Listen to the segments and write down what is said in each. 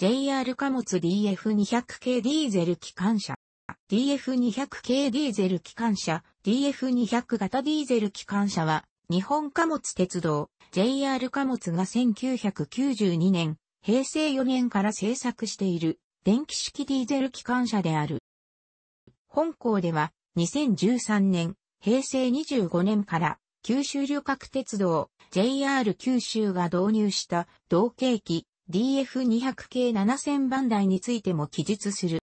JR 貨物 DF200 系ディーゼル機関車。DF200 系ディーゼル機関車、DF200 型ディーゼル機関車は、日本貨物鉄道、JR 貨物が1992年、平成4年から製作している、電気式ディーゼル機関車である。本校では、2013年、平成25年から、九州旅客鉄道、JR 九州が導入した、同系機、DF200 系7000番台についても記述する。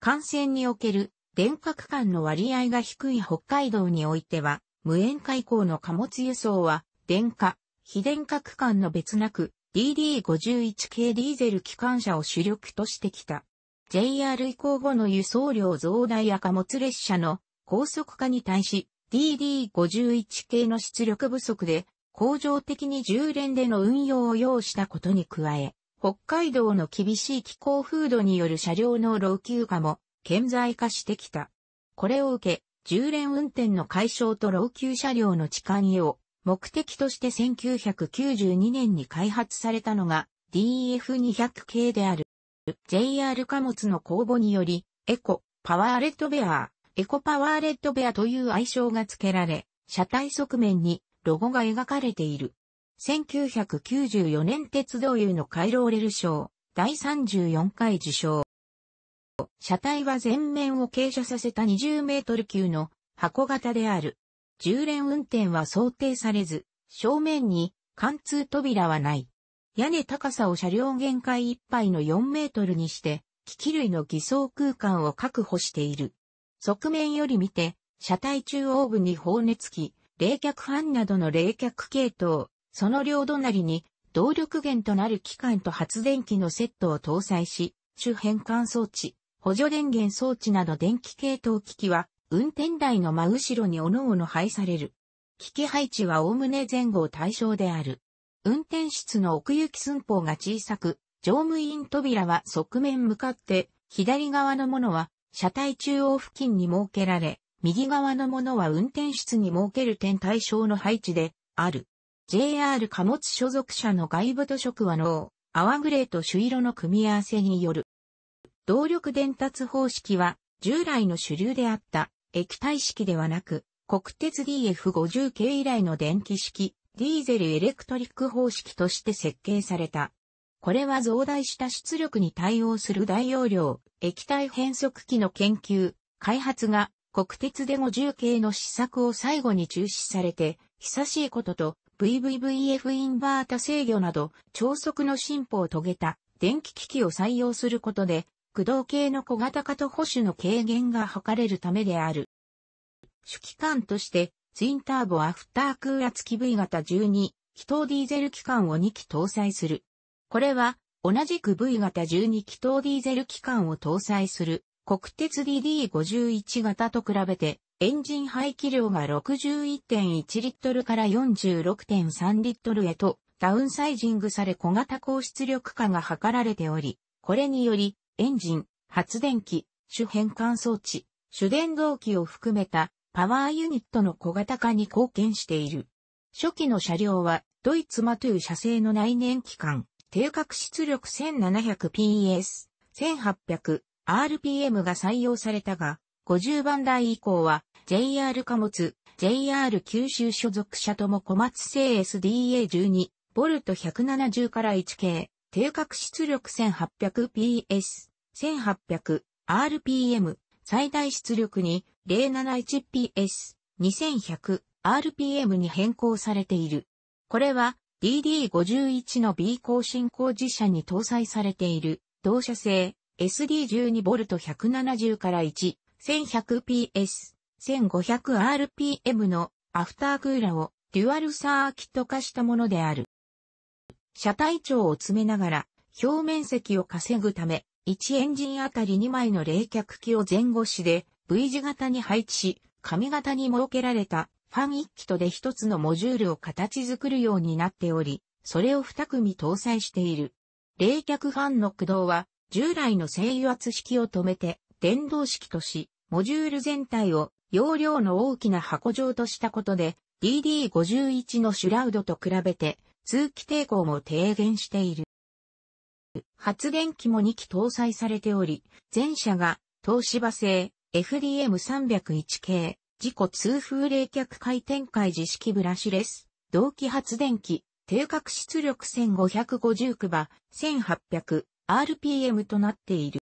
感染における電化区間の割合が低い北海道においては、無塩化以降の貨物輸送は、電化、非電化区間の別なく、DD51 系ディーゼル機関車を主力としてきた。JR 以降後の輸送量増大や貨物列車の高速化に対し、DD51 系の出力不足で工場的に重連での運用を要したことに加え、北海道の厳しい気候風土による車両の老朽化も顕在化してきた。これを受け、重連運転の解消と老朽車両の置換へを目的として1992年に開発されたのが DF200 系である。JR 貨物の公募により、エコ、パワーレッドベアー、エコパワーレッドベアという愛称が付けられ、車体側面にロゴが描かれている。1994年鉄道油のカイローレル賞、第34回受賞。車体は前面を傾斜させた20メートル級の箱型である。重連運転は想定されず、正面に貫通扉はない。屋根高さを車両限界いっぱいの4メートルにして、機器類の偽装空間を確保している。側面より見て、車体中央部に放熱器、冷却ファンなどの冷却系統、その両隣に動力源となる機関と発電機のセットを搭載し、周辺管装置、補助電源装置など電気系統機器は、運転台の真後ろに各々配される。機器配置は概ね前後対象である。運転室の奥行き寸法が小さく、乗務員扉は側面向かって、左側のものは車体中央付近に設けられ、右側のものは運転室に設ける点対象の配置で、ある。JR 貨物所属者の外部と職はの、泡グレーと朱色の組み合わせによる。動力伝達方式は、従来の主流であった液体式ではなく、国鉄 DF50 系以来の電気式、ディーゼルエレクトリック方式として設計された。これは増大した出力に対応する大容量、液体変速機の研究、開発が国鉄で50系の試作を最後に中止されて、久しいことと VVVF インバータ制御など超速の進歩を遂げた電気機器を採用することで、駆動系の小型化と保守の軽減が図れるためである。主機関として、ツインターボアフタークーラ付き V 型12、気筒ディーゼル機関を2機搭載する。これは、同じく V 型12気筒ディーゼル機関を搭載する国鉄 DD51 型と比べて、エンジン排気量が61.1リットルから46.3リットルへとダウンサイジングされ小型高出力化が図られており、これにより、エンジン、発電機、主変換装置、主電動機を含めたパワーユニットの小型化に貢献している。初期の車両は、ドイツマトゥー社製の内燃機関、定格出力 1700PS、1800、RPM が採用されたが、50番台以降は JR 貨物、JR 九州所属車とも小松製 SDA12、ボルト170から1 k 定格出力 1800PS、1800、RPM、最大出力に 071PS、2100、RPM に変更されている。これは DD51 の B 更新工事車に搭載されている、同社製 SD12V170 から 1,1100PS、1500rpm のアフタークーラをデュアルサーキット化したものである。車体長を詰めながら表面積を稼ぐため、1エンジンあたり2枚の冷却器を前後しで V 字型に配置し、紙型に設けられたファン1機とで1つのモジュールを形作るようになっており、それを2組搭載している。冷却ファンの駆動は従来の制油圧式を止めて、電動式とし、モジュール全体を容量の大きな箱状としたことで、DD51 のシュラウドと比べて、通気抵抗も低減している。発電機も2機搭載されており、前者が東芝製 FDM301 系自己通風冷却回転回自式ブラシレス同期発電機定格出力1 5 5区場、1800 RPM となっている。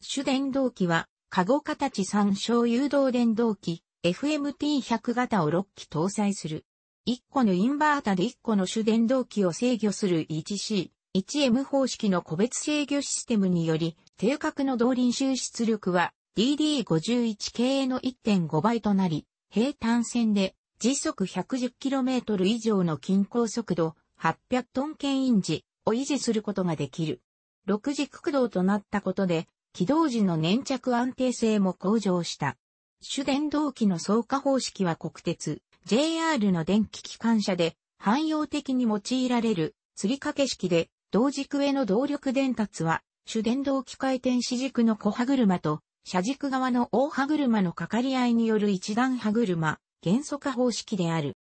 主電動機は、カゴ形3小誘導電動機 FMT100 型を6機搭載する。1個のインバータで1個の主電動機を制御する 1C、1M 方式の個別制御システムにより、定格の動輪収出力は DD51 系の1.5倍となり、平坦線で時速 110km 以上の均衡速度800トン圏インジを維持することができる。六軸駆動となったことで、起動時の粘着安定性も向上した。主電動機の走火方式は国鉄、JR の電気機関車で汎用的に用いられる、吊り掛け式で、同軸への動力伝達は、主電動機回転四軸の小歯車と、車軸側の大歯車のかかり合いによる一段歯車、元素化方式である。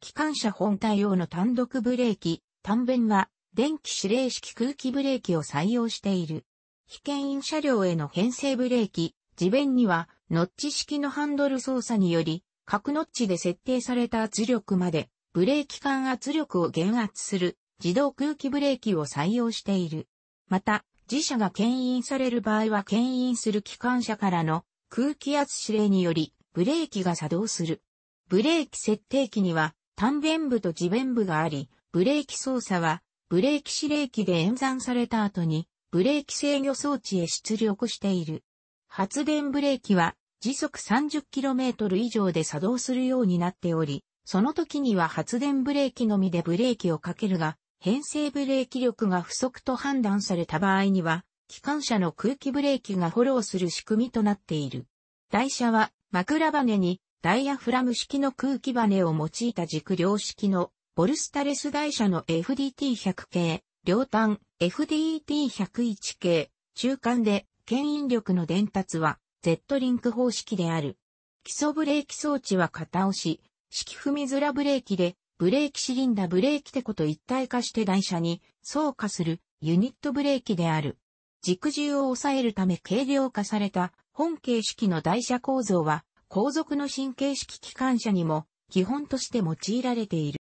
機関車本体用の単独ブレーキ、単弁は、電気指令式空気ブレーキを採用している。被牽引車両への編成ブレーキ、地面にはノッチ式のハンドル操作により、各ノッチで設定された圧力まで、ブレーキ管圧力を減圧する自動空気ブレーキを採用している。また、自社が牽引される場合は牽引する機関車からの空気圧指令によりブレーキが作動する。ブレーキ設定機には単弁部と自弁部があり、ブレーキ操作はブレーキ指令機で演算された後に、ブレーキ制御装置へ出力している。発電ブレーキは、時速 30km 以上で作動するようになっており、その時には発電ブレーキのみでブレーキをかけるが、編成ブレーキ力が不足と判断された場合には、機関車の空気ブレーキがフォローする仕組みとなっている。台車は枕バネにダイヤフラム式の空気バネを用いた軸量式のボルスタレス台車の FDT100 系、両端 FDT101 系、中間で牽引力の伝達は Z リンク方式である。基礎ブレーキ装置は型押し、式踏み面ブレーキで、ブレーキシリンダブレーキテコと一体化して台車に装化するユニットブレーキである。軸重を抑えるため軽量化された本形式の台車構造は後続の神経式機関車にも基本として用いられている。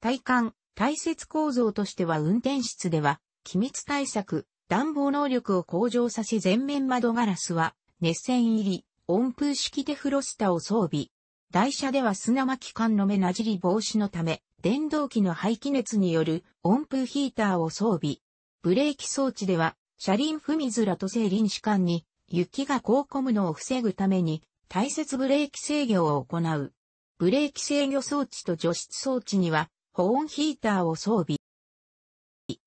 体感、体節構造としては運転室では、機密対策、暖房能力を向上させ全面窓ガラスは、熱線入り、温風式テフロスタを装備。台車では砂巻管の目なじり防止のため、電動機の排気熱による温風ヒーターを装備。ブレーキ装置では、車輪踏みずらと整輪士管に、雪がこう込むのを防ぐために、大切ブレーキ制御を行う。ブレーキ制御装置と除湿装置には、保温ヒーターを装備。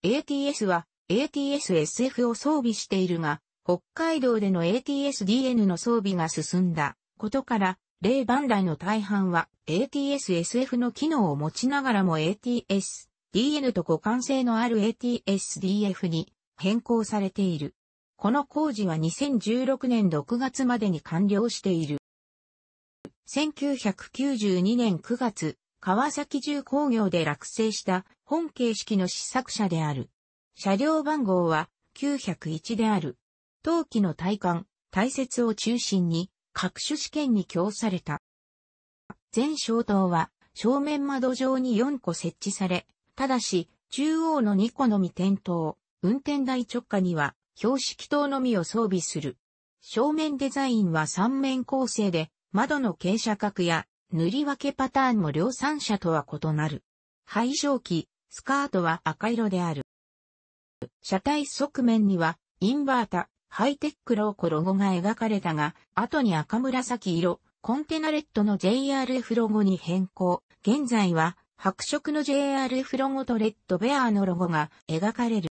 ATS は ATS-SF を装備しているが、北海道での ATS-DN の装備が進んだことから、例番台の大半は ATS-SF の機能を持ちながらも ATS-DN と互換性のある ATS-DF に変更されている。この工事は2016年6月までに完了している。1992年9月、川崎重工業で落成した本形式の試作車である。車両番号は901である。冬季の体感、大切を中心に各種試験に供された。全小灯は正面窓上に4個設置され、ただし中央の2個のみ点灯、運転台直下には標識灯のみを装備する。正面デザインは3面構成で、窓の傾斜角や塗り分けパターンも量産車とは異なる。排蒸機、スカートは赤色である。車体側面には、インバータ、ハイテックローコロゴが描かれたが、後に赤紫色、コンテナレットの JRF ロゴに変更。現在は、白色の JRF ロゴとレッドベアーのロゴが描かれる。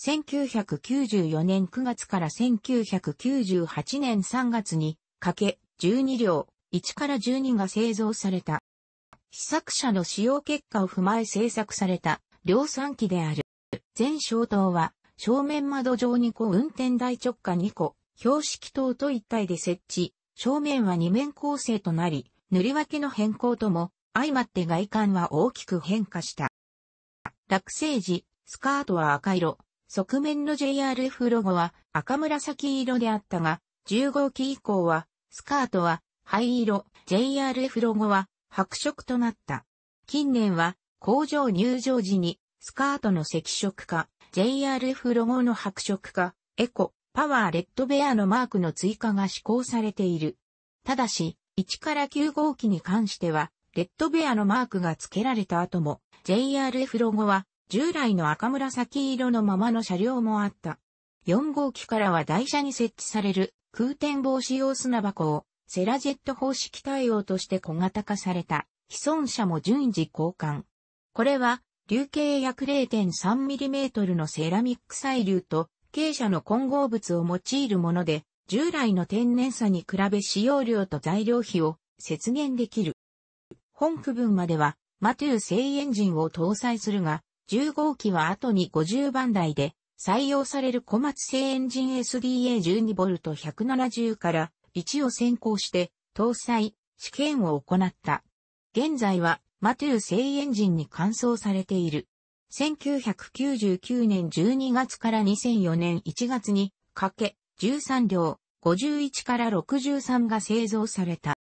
1994年9月から1998年3月に、かけ、12両、1から12が製造された。試作車の使用結果を踏まえ製作された量産機である。全小灯は正面窓上二個運転台直下2個、標識灯と一体で設置、正面は2面構成となり、塗り分けの変更とも相まって外観は大きく変化した。落成時、スカートは赤色、側面の JRF ロゴは赤紫色であったが、1五期機以降は、スカートは灰色 JRF ロゴは白色となった。近年は工場入場時にスカートの赤色化、JRF ロゴの白色化、エコ、パワーレッドベアのマークの追加が施行されている。ただし、1から9号機に関しては、レッドベアのマークが付けられた後も、JRF ロゴは従来の赤紫色のままの車両もあった。4号機からは台車に設置される空転防止用砂箱をセラジェット方式対応として小型化された、既存車も順次交換。これは、流径約 0.3mm のセラミック細流と、軽車の混合物を用いるもので、従来の天然差に比べ使用量と材料費を節減できる。本区分までは、マトゥー製エンジンを搭載するが、10号機は後に50番台で採用される小松製エンジン SDA12V170 から1を先行して搭載、試験を行った。現在はマゥー製エンジンに換装されている。1999年12月から2004年1月にかけ13両51から63が製造された。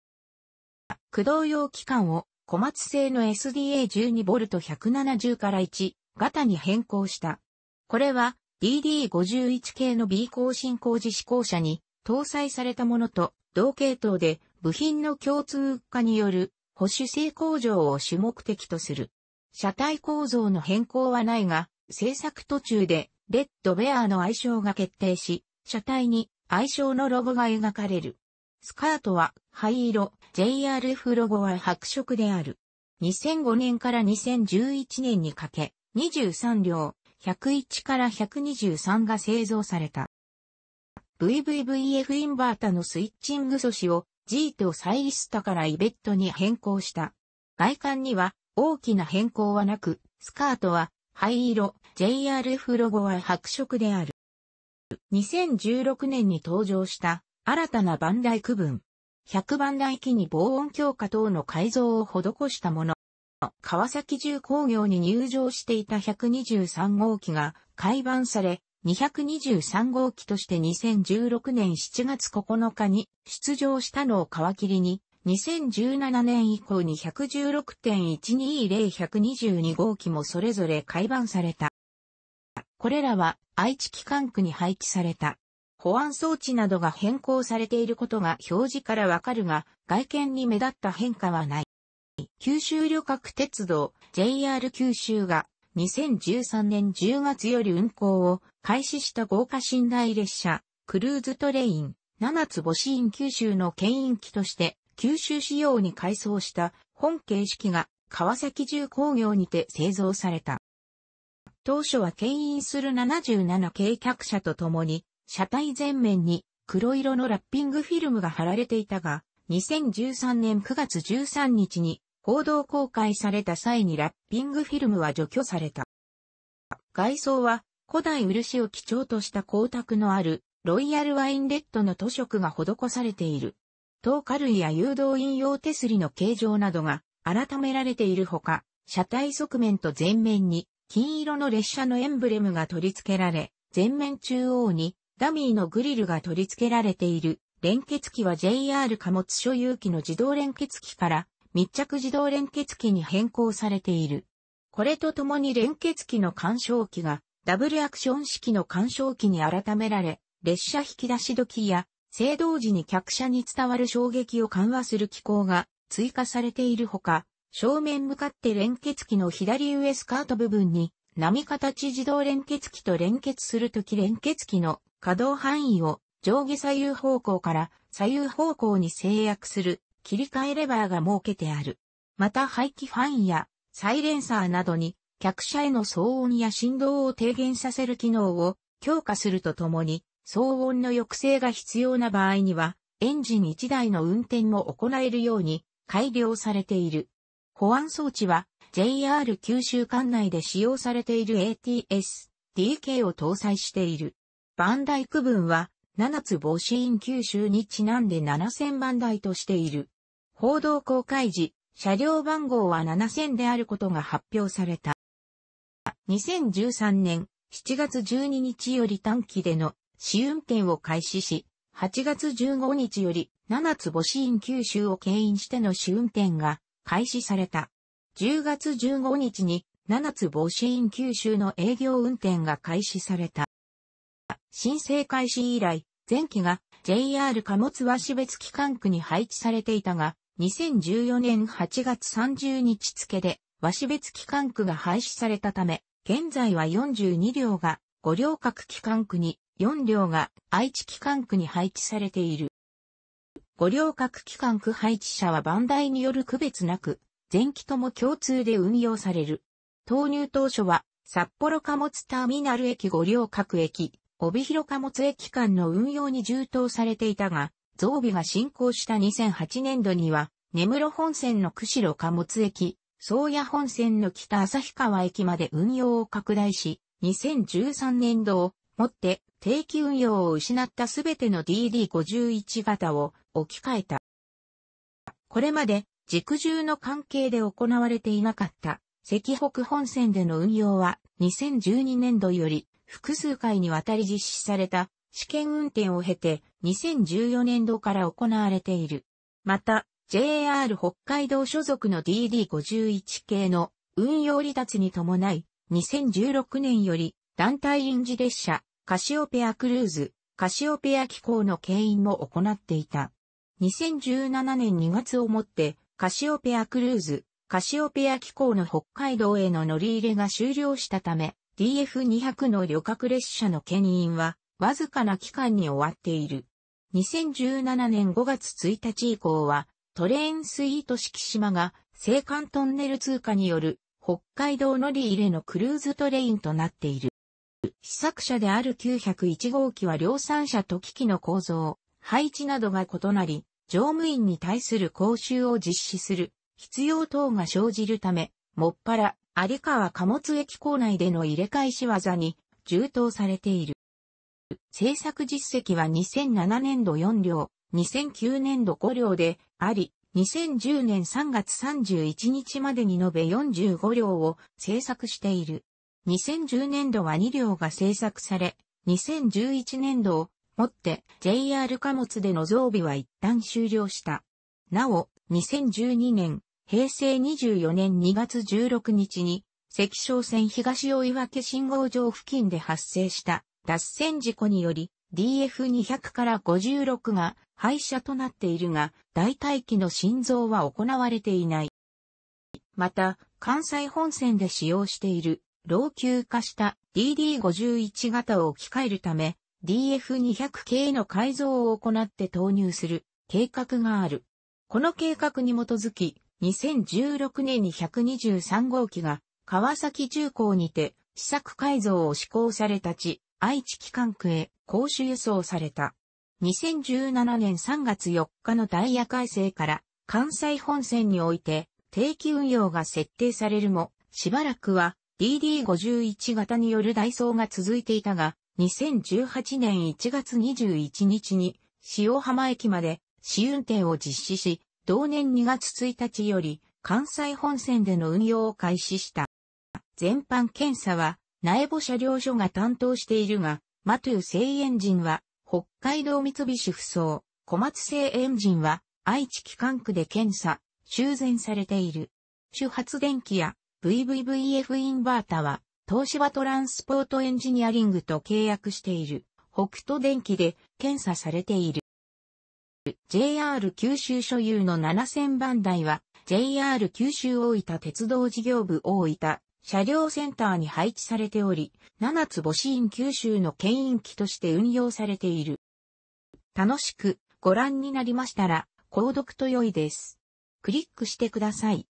駆動用機関を小松製の SDA12V170 から1型に変更した。これは DD51 系の B 更新工事試行者に搭載されたものと同系統で部品の共通化による保守性向上を主目的とする。車体構造の変更はないが、製作途中でレッドベアの愛称が決定し、車体に愛称のロゴが描かれる。スカートは灰色、JRF ロゴは白色である。2005年から2011年にかけ、23両、101から123が製造された。VVVF インバータのスイッチング素子をジートサイリスタからイベットに変更した。外観には大きな変更はなく、スカートは灰色、JRF ロゴは白色である。2016年に登場した新たなバンダイ区分。100番台機に防音強化等の改造を施したもの。川崎重工業に入場していた123号機が改版され、223号機として2016年7月9日に出場したのを皮切りに、2017年以降に1 1 6 1 2 0 1 2 2号機もそれぞれ改版された。これらは愛知機関区に配置された。保安装置などが変更されていることが表示からわかるが、外見に目立った変化はない。九州旅客鉄道 JR 九州が2013年10月より運行を開始した豪華寝台列車、クルーズトレイン、七つ星院九州の牽引機として、九州仕様に改装した本形式が川崎重工業にて製造された。当初は牽引する77計客車と共に、車体前面に黒色のラッピングフィルムが貼られていたが、2013年9月13日に報道公開された際にラッピングフィルムは除去された。外装は古代漆を基調とした光沢のあるロイヤルワインレッドの塗色が施されている。透過類や誘導引用手すりの形状などが改められているほか、車体側面と前面に金色の列車のエンブレムが取り付けられ、前面中央にダミーのグリルが取り付けられている。連結機は JR 貨物所有機の自動連結機から密着自動連結機に変更されている。これとともに連結機の干渉機がダブルアクション式の干渉機に改められ、列車引き出し時や、制動時に客車に伝わる衝撃を緩和する機構が追加されているほか、正面向かって連結機の左上スカート部分に、波形自動連結機と連結するとき連結機の可動範囲を上下左右方向から左右方向に制約する切り替えレバーが設けてある。また排気ファンやサイレンサーなどに客車への騒音や振動を低減させる機能を強化するとともに、騒音の抑制が必要な場合には、エンジン1台の運転も行えるように改良されている。保安装置は JR 九州管内で使用されている ATS-DK を搭載している。バンダイ区分は7つ防止員九州にちなんで7000番台としている。報道公開時、車両番号は7000であることが発表された。2013年7月12日より短期での試運転を開始し、8月15日より7つ星院九州を経営しての試運転が開始された。10月15日に7つ星院九州の営業運転が開始された。申請開始以来、前期が JR 貨物和紙別機関区に配置されていたが、2014年8月30日付で、和紙別機関区が廃止されたため、現在は42両が5両各機関区に、4両が愛知機関区に配置されている。5両各機関区配置者は番台による区別なく、前期とも共通で運用される。投入当初は、札幌貨物ターミナル駅5両各駅、帯広貨物駅間の運用に充当されていたが、増備が進行した2008年度には、根室本線の釧路貨物駅、宗谷本線の北旭川駅まで運用を拡大し、2013年度をもって定期運用を失ったすべての DD51 型を置き換えた。これまで軸重の関係で行われていなかった赤北本線での運用は2012年度より複数回にわたり実施された試験運転を経て2014年度から行われている。また、JR 北海道所属の DD51 系の運用離脱に伴い、2016年より団体臨時列車、カシオペアクルーズ、カシオペア機構の牽引も行っていた。2017年2月をもって、カシオペアクルーズ、カシオペア機構の北海道への乗り入れが終了したため、DF200 の旅客列車の牽引は、わずかな期間に終わっている。2017年5月1日以降は、トレーンスイート式島が青函トンネル通過による北海道乗り入れのクルーズトレインとなっている。試作車である901号機は量産車と機器の構造、配置などが異なり、乗務員に対する講習を実施する必要等が生じるため、もっぱら有川貨物駅構内での入れ替えし技に充当されている。製作実績は2007年度4両、2009年度5両で、あり、2010年3月31日までに延べ45両を製作している。2010年度は2両が製作され、2011年度をもって JR 貨物での増備は一旦終了した。なお、2012年、平成24年2月16日に、関商線東大岩家信号場付近で発生した脱線事故により、DF200 から56が廃車となっているが、代替機の心臓は行われていない。また、関西本線で使用している老朽化した DD51 型を置き換えるため、DF200 系の改造を行って投入する計画がある。この計画に基づき、2016年に123号機が川崎重工にて試作改造を施行された地、愛知機関区へ公衆輸送された。2017年3月4日のダイヤ改正から関西本線において定期運用が設定されるも、しばらくは DD51 型による代走が続いていたが、2018年1月21日に塩浜駅まで試運転を実施し、同年2月1日より関西本線での運用を開始した。全般検査は苗穂車両所が担当しているが、マトゥ製エンジンは、北海道三菱不走、小松製エンジンは、愛知機関区で検査、修繕されている。主発電機や VVVF インバータは、東芝トランスポートエンジニアリングと契約している、北斗電機で検査されている。JR 九州所有の7000番台は、JR 九州大分鉄道事業部大分車両センターに配置されており、七つ星院九州の牽引機として運用されている。楽しくご覧になりましたら、購読と良いです。クリックしてください。